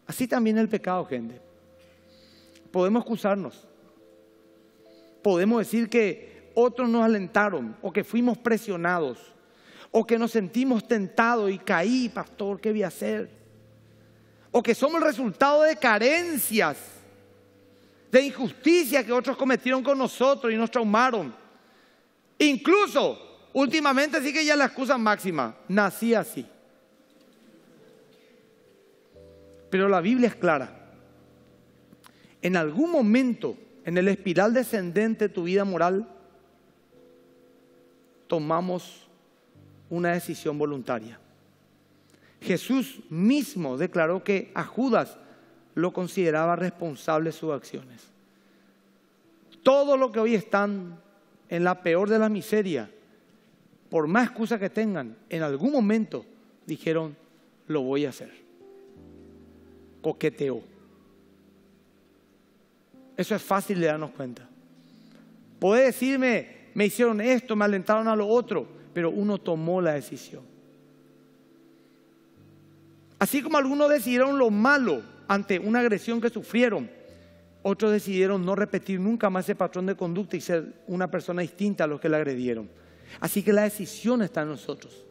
Así también el pecado, gente. Podemos excusarnos. Podemos decir que otros nos alentaron o que fuimos presionados o que nos sentimos tentados y caí, pastor, ¿qué voy a hacer? O que somos el resultado de carencias, de injusticias que otros cometieron con nosotros y nos traumaron. Incluso, últimamente sí que ya la excusa máxima, nací así. Pero la Biblia es clara en algún momento en el espiral descendente de tu vida moral, tomamos una decisión voluntaria. Jesús mismo declaró que a Judas lo consideraba responsable de sus acciones. Todo lo que hoy están en la peor de la miseria, por más excusa que tengan, en algún momento dijeron, lo voy a hacer. Coqueteó. Eso es fácil de darnos cuenta. Puede decirme, me hicieron esto, me alentaron a lo otro, pero uno tomó la decisión. Así como algunos decidieron lo malo ante una agresión que sufrieron, otros decidieron no repetir nunca más ese patrón de conducta y ser una persona distinta a los que la agredieron. Así que la decisión está en nosotros.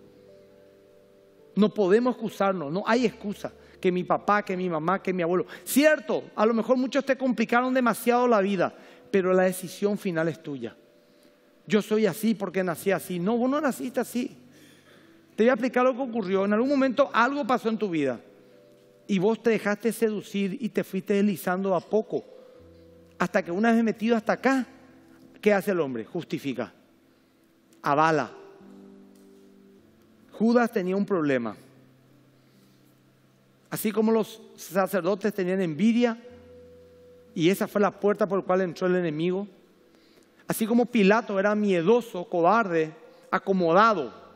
No podemos excusarnos, no hay excusa que mi papá, que mi mamá, que mi abuelo. Cierto, a lo mejor muchos te complicaron demasiado la vida, pero la decisión final es tuya. Yo soy así porque nací así. No, vos no naciste así. Te voy a explicar lo que ocurrió. En algún momento algo pasó en tu vida y vos te dejaste seducir y te fuiste deslizando a poco. Hasta que una vez metido hasta acá, ¿qué hace el hombre? Justifica, avala. Judas tenía un problema. Así como los sacerdotes tenían envidia y esa fue la puerta por la cual entró el enemigo. Así como Pilato era miedoso, cobarde, acomodado,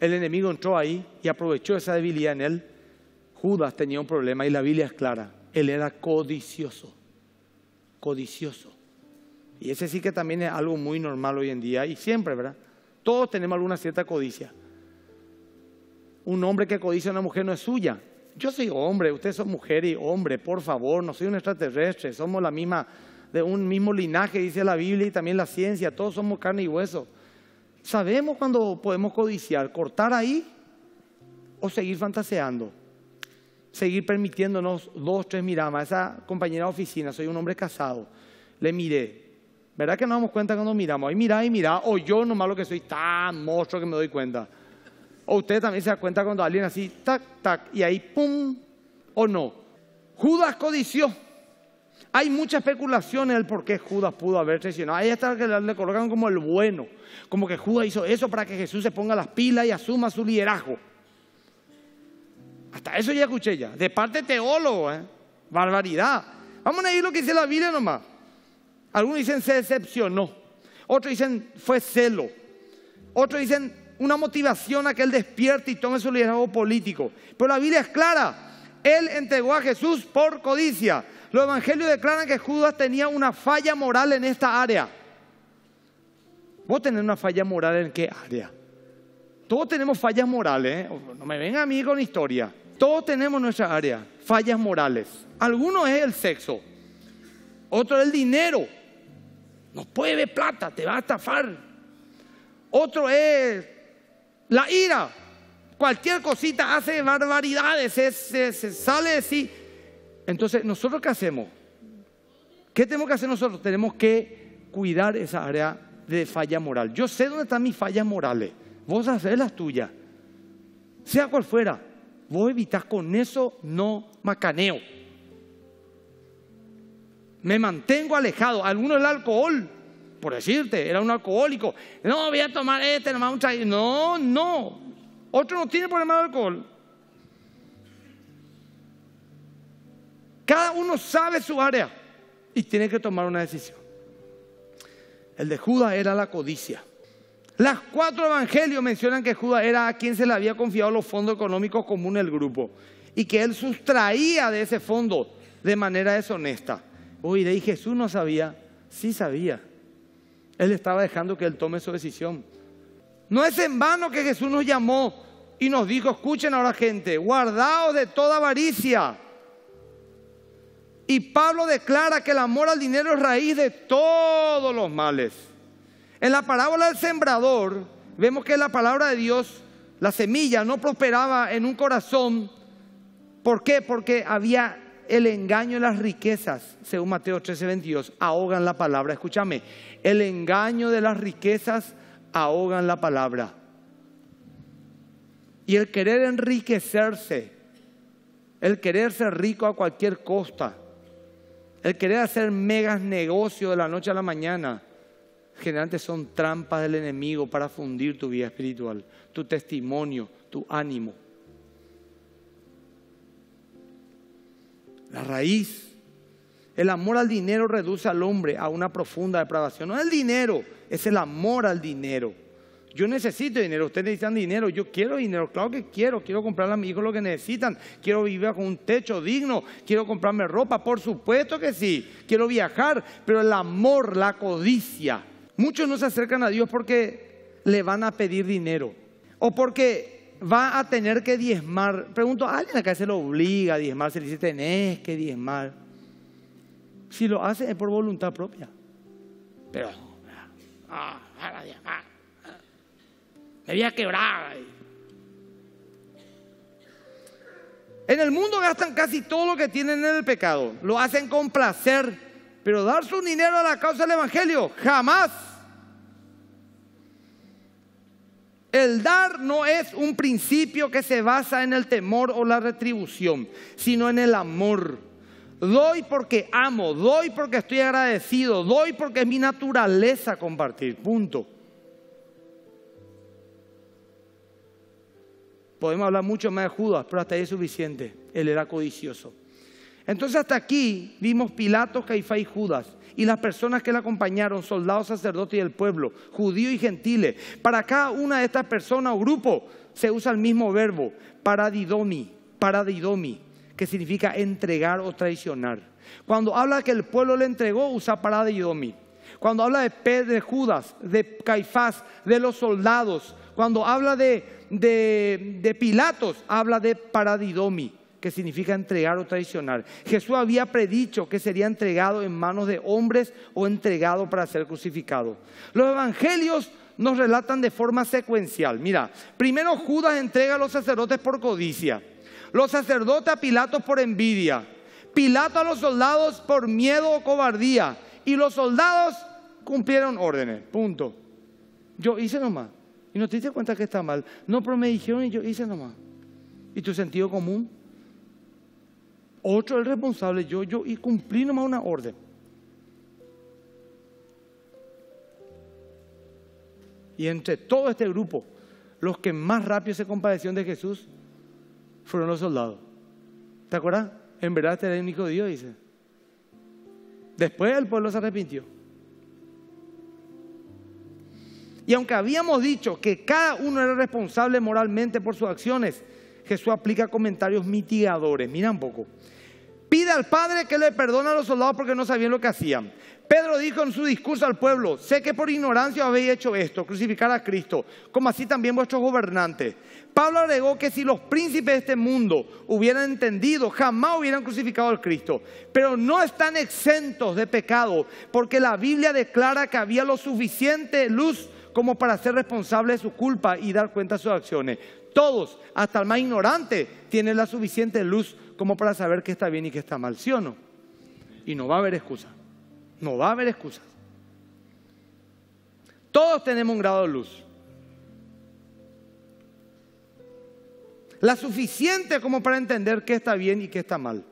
el enemigo entró ahí y aprovechó esa debilidad en él. Judas tenía un problema y la Biblia es clara. Él era codicioso, codicioso. Y ese sí que también es algo muy normal hoy en día y siempre, ¿verdad? Todos tenemos alguna cierta codicia. Un hombre que codicia a una mujer no es suya, yo soy hombre, ustedes son mujer y hombre, por favor, no soy un extraterrestre, somos la misma, de un mismo linaje, dice la Biblia y también la ciencia, todos somos carne y hueso. Sabemos cuando podemos codiciar, cortar ahí o seguir fantaseando, seguir permitiéndonos dos, tres miradas. Esa compañera de oficina, soy un hombre casado, le miré. ¿Verdad que nos damos cuenta cuando miramos? Ahí mirá y mirá, o yo nomás lo que soy tan monstruo que me doy cuenta. O usted también se da cuenta cuando alguien así, tac, tac, y ahí, pum, o no. Judas codició. Hay mucha especulación en el por qué Judas pudo haber traicionado. Ahí está que le colocan como el bueno, como que Judas hizo eso para que Jesús se ponga las pilas y asuma su liderazgo. Hasta eso ya escuché ya, de parte teólogo, ¿eh? barbaridad. Vamos a ir lo que dice la Biblia nomás. Algunos dicen se decepcionó, otros dicen fue celo, otros dicen una motivación a que él despierte y tome su liderazgo político. Pero la Biblia es clara. Él entregó a Jesús por codicia. Los evangelios declaran que Judas tenía una falla moral en esta área. ¿Vos tenés una falla moral en qué área? Todos tenemos fallas morales. ¿eh? No me venga a mí con historia. Todos tenemos nuestra área, fallas morales. Algunos es el sexo, otro es el dinero. No puede ver plata, te va a estafar. Otro es la ira, cualquier cosita hace barbaridades, se, sale así. sí. Entonces, ¿nosotros qué hacemos? ¿Qué tenemos que hacer nosotros? Tenemos que cuidar esa área de falla moral. Yo sé dónde están mis fallas morales. Vos haces las tuyas. Sea cual fuera, vos evitas con eso no macaneo. Me mantengo alejado. ¿Alguno el alcohol por decirte, era un alcohólico. No, voy a tomar este, nomás un No, no. Otro no tiene problema de alcohol. Cada uno sabe su área y tiene que tomar una decisión. El de Judas era la codicia. Las cuatro evangelios mencionan que Judas era a quien se le había confiado los fondos económicos comunes del grupo y que él sustraía de ese fondo de manera deshonesta. Uy, de ahí Jesús no sabía, sí sabía. Él estaba dejando que Él tome su decisión. No es en vano que Jesús nos llamó y nos dijo, escuchen ahora gente, guardaos de toda avaricia. Y Pablo declara que el amor al dinero es raíz de todos los males. En la parábola del sembrador vemos que la palabra de Dios, la semilla, no prosperaba en un corazón. ¿Por qué? Porque había el engaño de las riquezas, según Mateo 13, 22, ahogan la palabra. Escúchame, el engaño de las riquezas ahogan la palabra. Y el querer enriquecerse, el querer ser rico a cualquier costa, el querer hacer megas negocios de la noche a la mañana, generalmente son trampas del enemigo para fundir tu vida espiritual, tu testimonio, tu ánimo. La raíz. El amor al dinero reduce al hombre a una profunda depravación. No es el dinero, es el amor al dinero. Yo necesito dinero, ustedes necesitan dinero, yo quiero dinero, claro que quiero, quiero comprarle a mi hijo lo que necesitan, quiero vivir con un techo digno, quiero comprarme ropa, por supuesto que sí, quiero viajar, pero el amor, la codicia. Muchos no se acercan a Dios porque le van a pedir dinero o porque va a tener que diezmar. Pregunto, ¿a alguien acá se lo obliga a diezmar? Se le dice, tenés que diezmar. Si lo hace es por voluntad propia. Pero, ah, ah, ah, me voy a quebrar. En el mundo gastan casi todo lo que tienen en el pecado. Lo hacen con placer. Pero dar su dinero a la causa del Evangelio, jamás. El dar no es un principio que se basa en el temor o la retribución, sino en el amor. Doy porque amo, doy porque estoy agradecido, doy porque es mi naturaleza compartir, punto. Podemos hablar mucho más de Judas, pero hasta ahí es suficiente. Él era codicioso. Entonces hasta aquí vimos Pilatos, Caifás y Judas y las personas que le acompañaron, soldados, sacerdotes y el pueblo, judíos y gentiles. Para cada una de estas personas o grupo se usa el mismo verbo, paradidomi, paradidomi, que significa entregar o traicionar. Cuando habla que el pueblo le entregó, usa paradidomi. Cuando habla de Pedro, de Judas, de Caifás, de los soldados, cuando habla de, de Pilatos, habla de paradidomi que significa entregar o traicionar. Jesús había predicho que sería entregado en manos de hombres o entregado para ser crucificado. Los evangelios nos relatan de forma secuencial. Mira, primero Judas entrega a los sacerdotes por codicia, los sacerdotes a Pilato por envidia, Pilato a los soldados por miedo o cobardía, y los soldados cumplieron órdenes, punto. Yo hice nomás. Y no te diste cuenta que está mal. No, pero me y yo hice nomás. ¿Y tu sentido común? otro el responsable, yo, yo, y cumplí nomás una orden. Y entre todo este grupo, los que más rápido se compadecieron de Jesús fueron los soldados. ¿Te acuerdas? En verdad este era el único Dios, dice. Después el pueblo se arrepintió. Y aunque habíamos dicho que cada uno era responsable moralmente por sus acciones, Jesús aplica comentarios mitigadores. Mira un poco. Pide al Padre que le perdone a los soldados porque no sabían lo que hacían. Pedro dijo en su discurso al pueblo, sé que por ignorancia habéis hecho esto, crucificar a Cristo, como así también vuestros gobernantes. Pablo agregó que si los príncipes de este mundo hubieran entendido, jamás hubieran crucificado al Cristo. Pero no están exentos de pecado, porque la Biblia declara que había lo suficiente luz como para ser responsable de su culpa y dar cuenta de sus acciones. Todos, hasta el más ignorante, tienen la suficiente luz como para saber qué está bien y qué está mal, ¿sí o no? Y no va a haber excusa, No va a haber excusas. Todos tenemos un grado de luz. La suficiente como para entender qué está bien y qué está mal.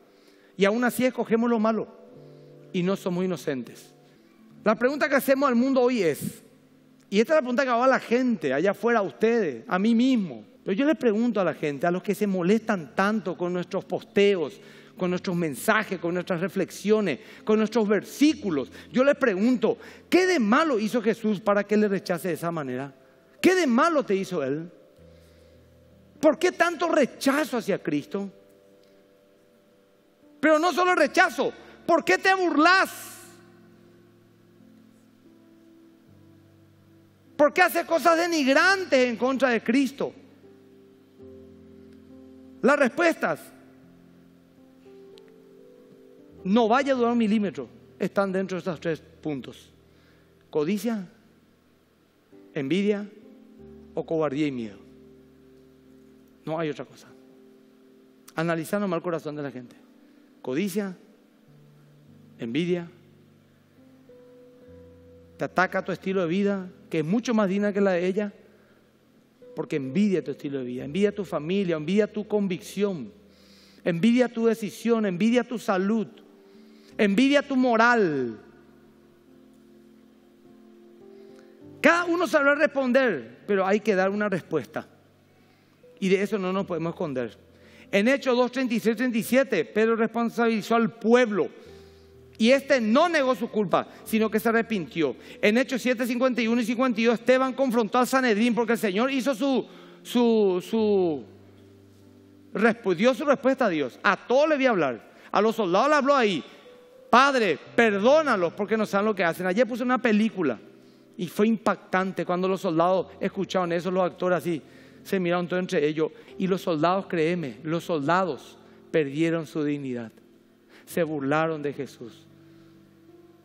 Y aún así escogemos lo malo y no somos inocentes. La pregunta que hacemos al mundo hoy es, y esta es la pregunta que va a la gente, allá afuera, a ustedes, a mí mismo. Pero yo le pregunto a la gente, a los que se molestan tanto con nuestros posteos, con nuestros mensajes, con nuestras reflexiones, con nuestros versículos, yo les pregunto, ¿qué de malo hizo Jesús para que le rechace de esa manera? ¿Qué de malo te hizo él? ¿Por qué tanto rechazo hacia Cristo? Pero no solo rechazo, ¿por qué te burlas? ¿Por qué hace cosas denigrantes en contra de Cristo? Las respuestas. No vaya a durar un milímetro. Están dentro de estos tres puntos. Codicia, envidia o cobardía y miedo. No hay otra cosa. Analizando mal el corazón de la gente. Codicia, envidia, te ataca tu estilo de vida, que es mucho más digna que la de ella porque envidia tu estilo de vida, envidia tu familia, envidia tu convicción, envidia tu decisión, envidia tu salud, envidia tu moral. Cada uno sabrá responder, pero hay que dar una respuesta. Y de eso no nos podemos esconder. En Hechos 2, 36, 37, Pedro responsabilizó al pueblo y este no negó su culpa, sino que se arrepintió. En Hechos 7, 51 y 52, Esteban confrontó al Sanedrín porque el Señor hizo su, su, dio su respuesta a Dios. A todos le vi hablar. A los soldados le habló ahí. Padre, perdónalos porque no saben lo que hacen. Ayer puse una película y fue impactante cuando los soldados escucharon eso, los actores así se miraron todos entre ellos. Y los soldados, créeme, los soldados perdieron su dignidad. Se burlaron de Jesús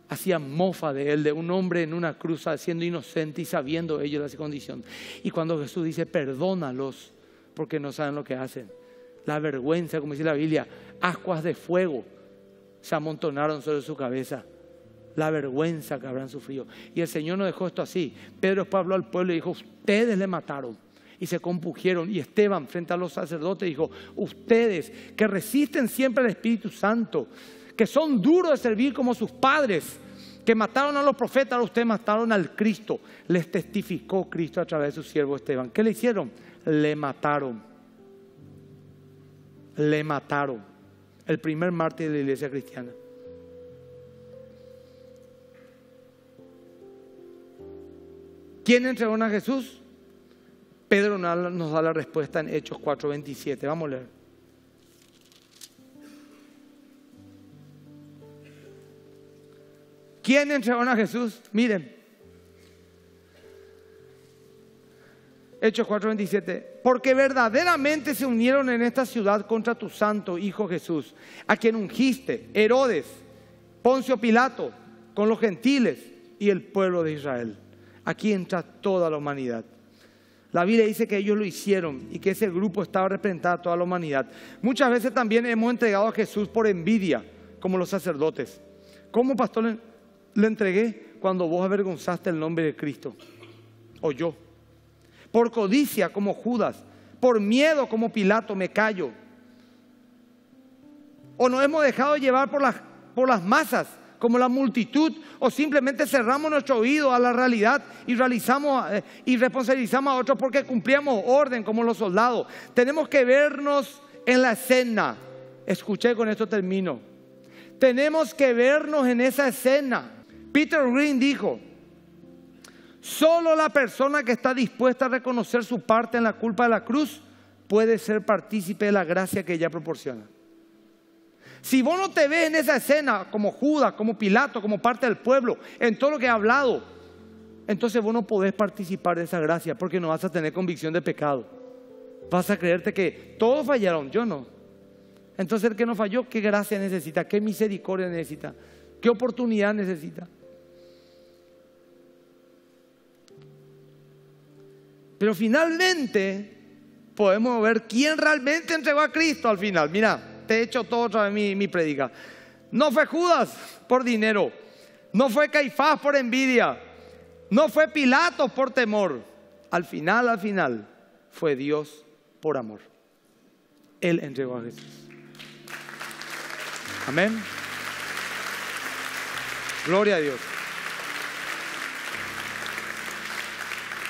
hacían mofa de él, de un hombre en una cruz, siendo inocente y sabiendo ellos la condición. Y cuando Jesús dice, perdónalos, porque no saben lo que hacen. La vergüenza, como dice la Biblia, ascuas de fuego se amontonaron sobre su cabeza. La vergüenza que habrán sufrido. Y el Señor no dejó esto así. Pedro Pablo al pueblo y dijo, ustedes le mataron y se compugieron. Y Esteban frente a los sacerdotes dijo, ustedes que resisten siempre al Espíritu Santo, que son duros de servir como sus padres, que mataron a los profetas, ahora ustedes mataron al Cristo. Les testificó Cristo a través de su siervo Esteban. ¿Qué le hicieron? Le mataron. Le mataron. El primer mártir de la iglesia cristiana. ¿Quién entregó a Jesús? Pedro nos da la respuesta en Hechos 4:27. Vamos a leer. ¿Quién entregó a Jesús? Miren. Hechos 4:27. Porque verdaderamente se unieron en esta ciudad contra tu santo Hijo Jesús, a quien ungiste, Herodes, Poncio Pilato, con los gentiles y el pueblo de Israel. Aquí entra toda la humanidad. La Biblia dice que ellos lo hicieron y que ese grupo estaba representado a toda la humanidad. Muchas veces también hemos entregado a Jesús por envidia, como los sacerdotes. ¿Cómo, pastor? le entregué cuando vos avergonzaste el nombre de Cristo, o yo. Por codicia como Judas, por miedo como Pilato me callo. O nos hemos dejado llevar por las, por las masas como la multitud, o simplemente cerramos nuestro oído a la realidad y, realizamos, eh, y responsabilizamos a otros porque cumplíamos orden como los soldados. Tenemos que vernos en la escena. Escuché, con esto termino. Tenemos que vernos en esa escena. Peter Green dijo, solo la persona que está dispuesta a reconocer su parte en la culpa de la cruz puede ser partícipe de la gracia que ella proporciona. Si vos no te ves en esa escena como Judas, como Pilato, como parte del pueblo, en todo lo que ha hablado, entonces vos no podés participar de esa gracia porque no vas a tener convicción de pecado. Vas a creerte que todos fallaron, yo no. Entonces el que no falló, ¿qué gracia necesita? ¿Qué misericordia necesita? ¿Qué oportunidad necesita? Pero finalmente podemos ver quién realmente entregó a Cristo al final. Mira, te he hecho todo otra vez mi, mi predica. No fue Judas por dinero, no fue Caifás por envidia, no fue Pilatos por temor. Al final, al final, fue Dios por amor. Él entregó a Jesús. Amén. Gloria a Dios.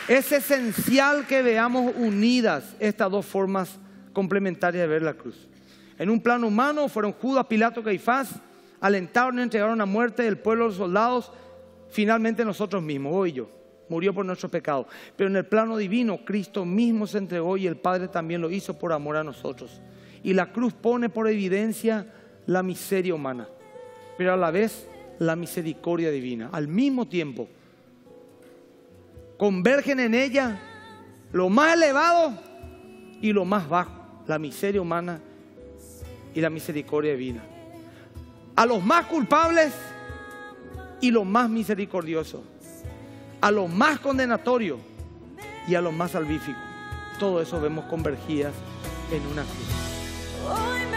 Es esencial que veamos unidas estas dos formas complementarias de ver la cruz. En un plano humano fueron Judas, Pilato, Caifás, alentaron y entregaron a muerte el pueblo los soldados, finalmente nosotros mismos, hoy yo, murió por nuestro pecado. Pero en el plano divino, Cristo mismo se entregó y el Padre también lo hizo por amor a nosotros. Y la cruz pone por evidencia la miseria humana, pero a la vez la misericordia divina. Al mismo tiempo, convergen en ella lo más elevado y lo más bajo, la miseria humana y la misericordia divina. A los más culpables y los más misericordiosos, a los más condenatorios y a los más salvíficos. Todo eso vemos convergidas en una cruz.